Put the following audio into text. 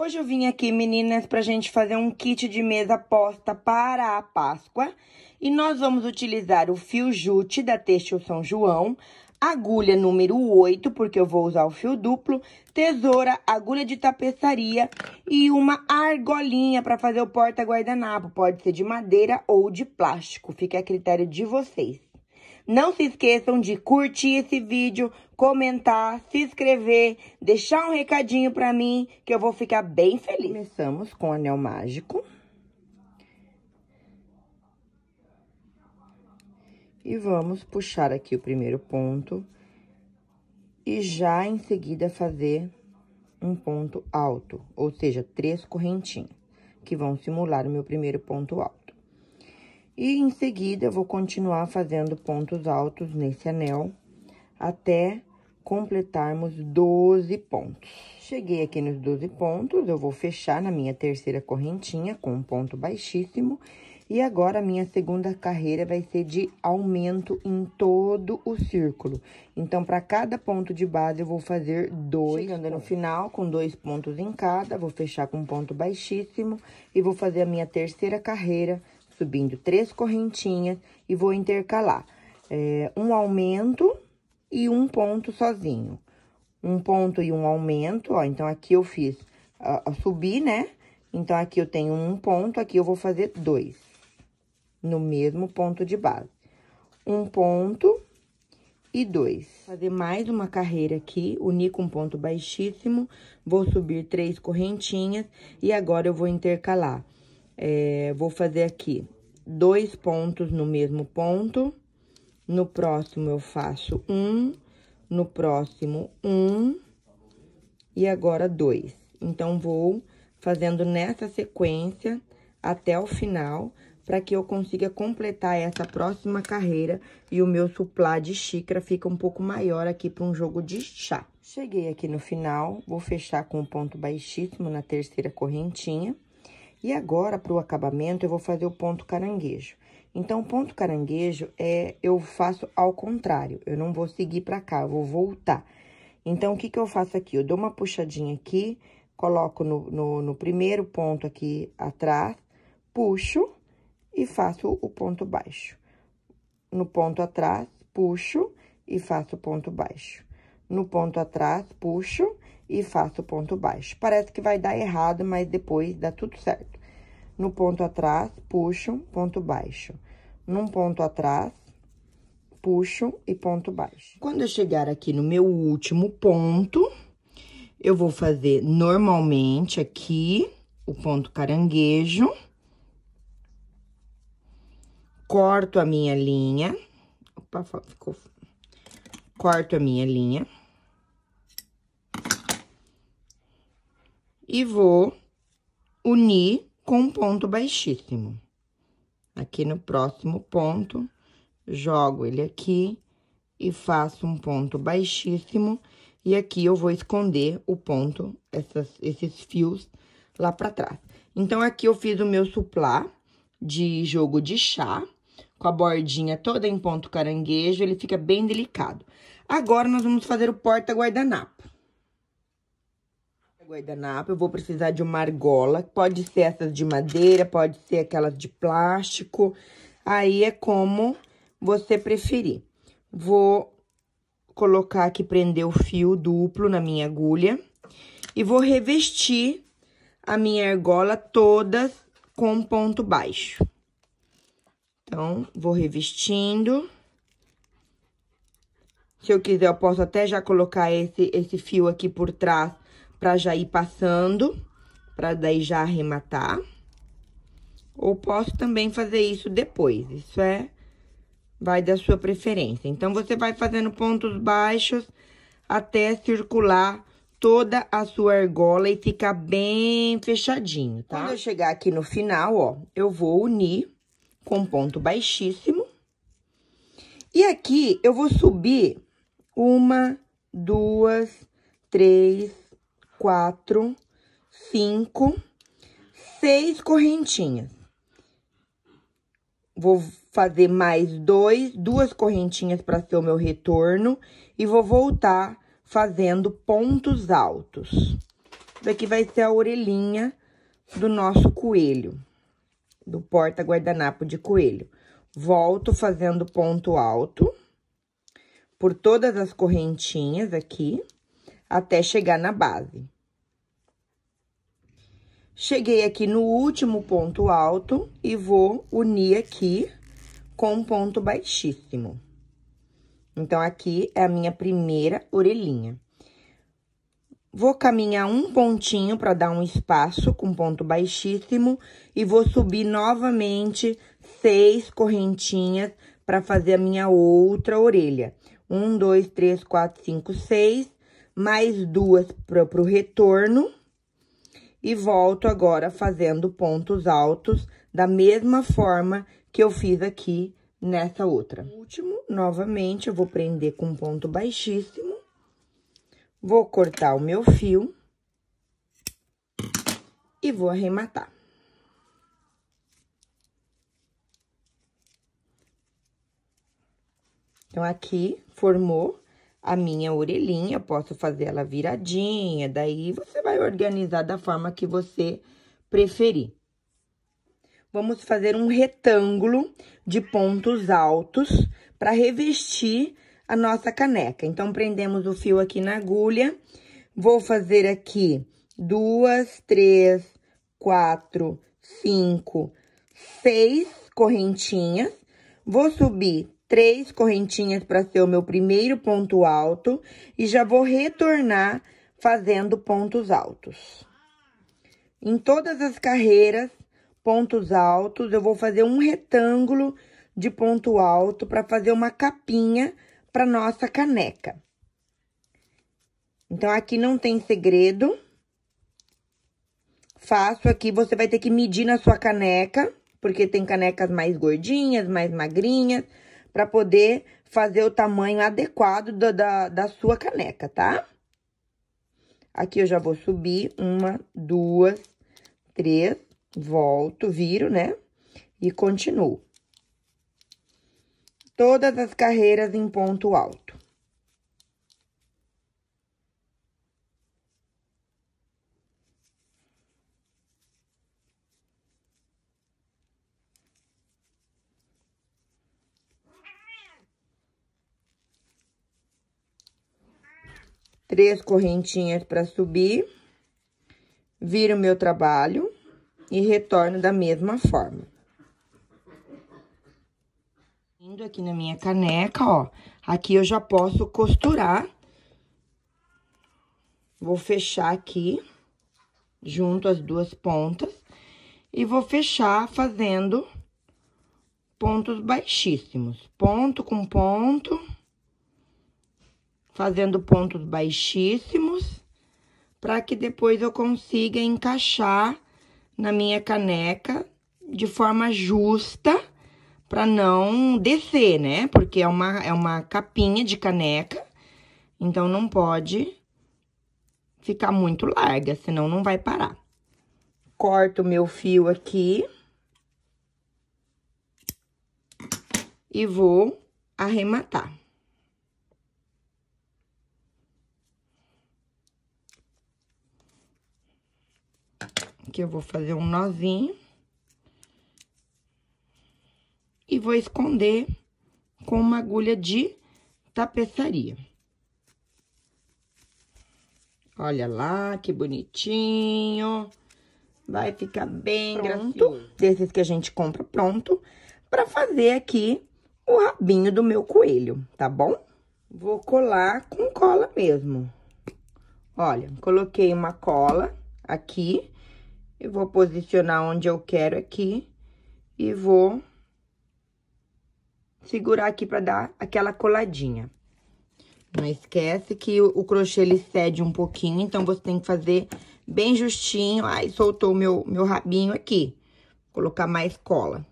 Hoje eu vim aqui, meninas, para a gente fazer um kit de mesa posta para a Páscoa. E nós vamos utilizar o fio jute da Têxtil São João, agulha número 8, porque eu vou usar o fio duplo, tesoura, agulha de tapeçaria e uma argolinha para fazer o porta-guardanapo. Pode ser de madeira ou de plástico, fica a critério de vocês. Não se esqueçam de curtir esse vídeo, comentar, se inscrever, deixar um recadinho para mim, que eu vou ficar bem feliz. Começamos com o anel mágico. E vamos puxar aqui o primeiro ponto. E já em seguida fazer um ponto alto, ou seja, três correntinhas, que vão simular o meu primeiro ponto alto. E em seguida, eu vou continuar fazendo pontos altos nesse anel até completarmos 12 pontos. Cheguei aqui nos 12 pontos, eu vou fechar na minha terceira correntinha com um ponto baixíssimo. E agora, a minha segunda carreira vai ser de aumento em todo o círculo. Então, para cada ponto de base, eu vou fazer dois. Chegando no final, com dois pontos em cada, vou fechar com um ponto baixíssimo. E vou fazer a minha terceira carreira subindo três correntinhas e vou intercalar é, um aumento e um ponto sozinho. Um ponto e um aumento, ó, então aqui eu fiz, a subir, né? Então, aqui eu tenho um ponto, aqui eu vou fazer dois, no mesmo ponto de base. Um ponto e dois. Vou fazer mais uma carreira aqui, unir com um ponto baixíssimo, vou subir três correntinhas e agora eu vou intercalar é, vou fazer aqui dois pontos no mesmo ponto. No próximo, eu faço um. No próximo, um. E agora, dois. Então, vou fazendo nessa sequência até o final, para que eu consiga completar essa próxima carreira e o meu suplá de xícara fica um pouco maior aqui para um jogo de chá. Cheguei aqui no final, vou fechar com o um ponto baixíssimo na terceira correntinha. E agora, para o acabamento, eu vou fazer o ponto caranguejo. Então, ponto caranguejo, é eu faço ao contrário. Eu não vou seguir para cá, eu vou voltar. Então, o que, que eu faço aqui? Eu dou uma puxadinha aqui, coloco no, no, no primeiro ponto aqui atrás, puxo e faço o ponto baixo. No ponto atrás, puxo e faço o ponto baixo. No ponto atrás, puxo e faço ponto baixo. Parece que vai dar errado, mas depois dá tudo certo. No ponto atrás, puxo, ponto baixo. Num ponto atrás, puxo e ponto baixo. Quando eu chegar aqui no meu último ponto, eu vou fazer normalmente aqui o ponto caranguejo. Corto a minha linha. Opa, ficou... Corto a minha linha e vou unir com um ponto baixíssimo. Aqui no próximo ponto, jogo ele aqui e faço um ponto baixíssimo. E aqui eu vou esconder o ponto, essas, esses fios lá para trás. Então, aqui eu fiz o meu suplá de jogo de chá, com a bordinha toda em ponto caranguejo, ele fica bem delicado. Agora, nós vamos fazer o porta-guardanapo guardanapo, eu vou precisar de uma argola. Pode ser essas de madeira, pode ser aquelas de plástico. Aí é como você preferir. Vou colocar aqui, prender o fio duplo na minha agulha. E vou revestir a minha argola todas com ponto baixo. Então, vou revestindo. Se eu quiser, eu posso até já colocar esse, esse fio aqui por trás para já ir passando, para daí já arrematar. Ou posso também fazer isso depois, isso é, vai da sua preferência. Então, você vai fazendo pontos baixos até circular toda a sua argola e ficar bem fechadinho, tá? Quando eu chegar aqui no final, ó, eu vou unir com ponto baixíssimo. E aqui eu vou subir uma, duas, três, quatro, cinco, seis correntinhas. Vou fazer mais dois, duas correntinhas para ser o meu retorno e vou voltar fazendo pontos altos. Isso daqui vai ser a orelhinha do nosso coelho, do porta guardanapo de coelho. Volto fazendo ponto alto por todas as correntinhas aqui até chegar na base. Cheguei aqui no último ponto alto e vou unir aqui com um ponto baixíssimo. Então, aqui é a minha primeira orelhinha. Vou caminhar um pontinho para dar um espaço com ponto baixíssimo e vou subir novamente seis correntinhas para fazer a minha outra orelha. Um, dois, três, quatro, cinco, seis mais duas para o retorno. E volto agora fazendo pontos altos da mesma forma que eu fiz aqui nessa outra. Último, novamente, eu vou prender com um ponto baixíssimo. Vou cortar o meu fio. E vou arrematar. Então, aqui formou a minha orelhinha, posso fazer ela viradinha, daí você vai organizar da forma que você preferir. Vamos fazer um retângulo de pontos altos para revestir a nossa caneca. Então, prendemos o fio aqui na agulha. Vou fazer aqui duas, três, quatro, cinco, seis correntinhas. Vou subir três correntinhas para ser o meu primeiro ponto alto e já vou retornar fazendo pontos altos. Em todas as carreiras, pontos altos, eu vou fazer um retângulo de ponto alto para fazer uma capinha para nossa caneca. Então, aqui não tem segredo. Faço aqui, você vai ter que medir na sua caneca, porque tem canecas mais gordinhas, mais magrinhas para poder fazer o tamanho adequado da, da, da sua caneca, tá? Aqui eu já vou subir uma, duas, três, volto, viro, né? E continuo. Todas as carreiras em ponto alto. três correntinhas para subir, viro meu trabalho e retorno da mesma forma. Indo aqui na minha caneca, ó, aqui eu já posso costurar. Vou fechar aqui, junto as duas pontas, e vou fechar fazendo pontos baixíssimos. Ponto com ponto fazendo pontos baixíssimos, para que depois eu consiga encaixar na minha caneca de forma justa, para não descer, né? Porque é uma, é uma capinha de caneca, então não pode ficar muito larga, senão não vai parar. Corto o meu fio aqui. E vou arrematar. aqui eu vou fazer um nozinho. E vou esconder com uma agulha de tapeçaria. Olha lá, que bonitinho. Vai ficar bem pronto, gracioso. desses que a gente compra pronto, para fazer aqui o rabinho do meu coelho, tá bom? Vou colar com cola mesmo. Olha, coloquei uma cola aqui e vou posicionar onde eu quero aqui. E vou segurar aqui para dar aquela coladinha. Não esquece que o crochê ele cede um pouquinho, então você tem que fazer bem justinho. Ai, soltou meu meu rabinho aqui. Vou colocar mais cola.